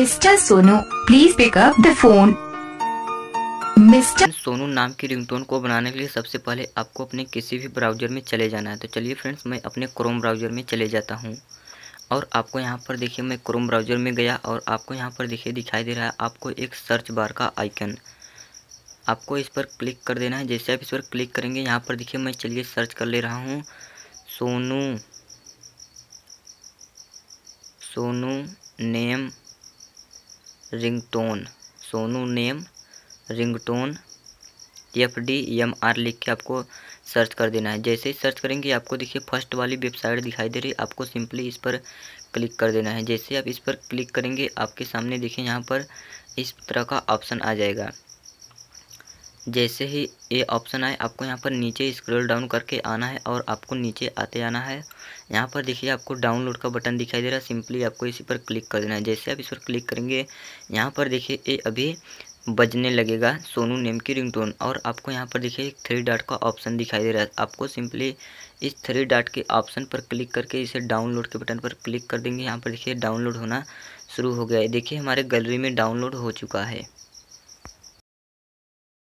mister Sonu please pick up the phone mister Sonu नाम की ringtone को बनाने के लिए सबसे पहले आपको अपने किसी भी ब्राउज़र में चले जाना है तो चलिए फ्रेंड्स मैं अपने क्रोम ब्राउज़र में चले जाता हूँ और आपको यहाँ पर देखिए मैं क्रोम ब्राउज़र में गया और आपको यहाँ पर देखिए दिखाई दे रहा है आपको एक सर्च बार का आइकन आपको इस पर क्लिक कर देना है जैसे आप इस पर क्लिक करेंगे यहाँ पर देखिए मैं चलिए सर्च कर ले रहा हूँ Sonu Sonu name ringtone Sonu name ringtone F D M R लिख के आपको सर्च कर देना है जैसे ही सर्च करेंगे आपको देखिए फर्स्ट वाली वेबसाइट दिखाई दे रही है आपको सिंपली इस पर क्लिक कर देना है जैसे आप इस पर क्लिक करेंगे आपके सामने देखिए यहाँ पर इस तरह का ऑप्शन आ जाएगा जैसे ही ये ऑप्शन आए आपको यहाँ पर नीचे स्क्रॉल डाउन करके आना है और आपको नीचे आते आना है यहाँ पर देखिए आपको डाउनलोड का बटन दिखाई दे रहा है सिंपली आपको इसी पर क्लिक कर देना है जैसे आप इस पर क्लिक करेंगे यहाँ पर देखिए ये अभी बजने लगेगा सोनू नेम की रिंगटोन और आपको यहाँ पर देखिए थ्री डाट का ऑप्शन दिखाई दे रहा है आपको सिंपली इस थ्री डाट के ऑप्शन पर क्लिक करके इसे डाउनलोड के बटन पर क्लिक कर देंगे यहाँ पर देखिए डाउनलोड होना शुरू हो गया है देखिए हमारे गैलरी में डाउनलोड हो चुका है